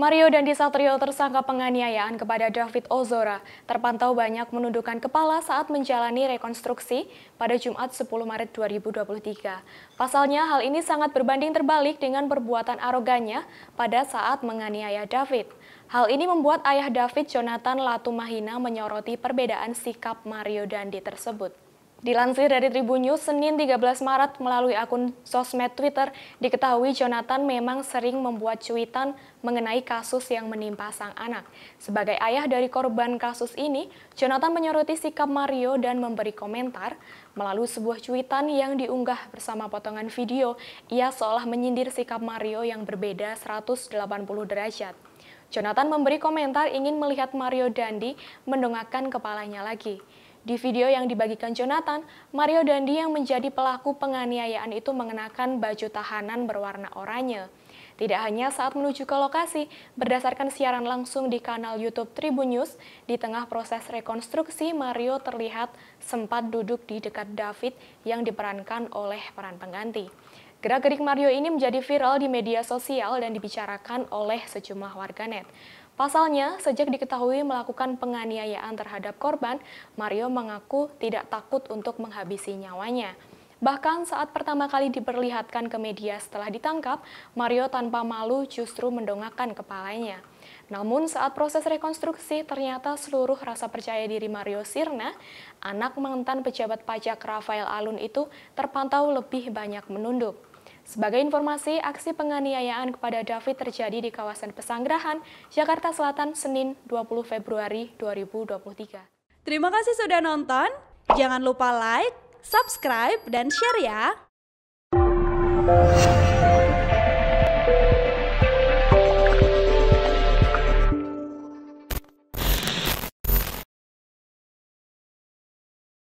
Mario Dandi Satrio tersangka penganiayaan kepada David Ozora terpantau banyak menundukkan kepala saat menjalani rekonstruksi pada Jumat 10 Maret 2023. Pasalnya hal ini sangat berbanding terbalik dengan perbuatan arogannya pada saat menganiaya David. Hal ini membuat ayah David Jonathan Latumahina menyoroti perbedaan sikap Mario Dandi tersebut. Dilansir dari Tribun News, Senin 13 Maret melalui akun sosmed Twitter, diketahui Jonathan memang sering membuat cuitan mengenai kasus yang menimpa sang anak. Sebagai ayah dari korban kasus ini, Jonathan menyoroti sikap Mario dan memberi komentar melalui sebuah cuitan yang diunggah bersama potongan video, ia seolah menyindir sikap Mario yang berbeda 180 derajat. Jonathan memberi komentar ingin melihat Mario Dandi mendongakkan kepalanya lagi. Di video yang dibagikan Jonathan, Mario Dandi yang menjadi pelaku penganiayaan itu mengenakan baju tahanan berwarna oranye. Tidak hanya saat menuju ke lokasi, berdasarkan siaran langsung di kanal YouTube Tribun News, di tengah proses rekonstruksi, Mario terlihat sempat duduk di dekat David yang diperankan oleh peran pengganti. Gerak-gerik Mario ini menjadi viral di media sosial dan dibicarakan oleh sejumlah warganet. Pasalnya, sejak diketahui melakukan penganiayaan terhadap korban, Mario mengaku tidak takut untuk menghabisi nyawanya. Bahkan saat pertama kali diperlihatkan ke media setelah ditangkap, Mario tanpa malu justru mendongakkan kepalanya. Namun saat proses rekonstruksi ternyata seluruh rasa percaya diri Mario Sirna, anak mantan pejabat pajak Rafael Alun itu terpantau lebih banyak menunduk. Sebagai informasi, aksi penganiayaan kepada David terjadi di kawasan Pesanggerahan, Jakarta Selatan, Senin 20 Februari 2023. Terima kasih sudah nonton. Jangan lupa like, subscribe, dan share ya.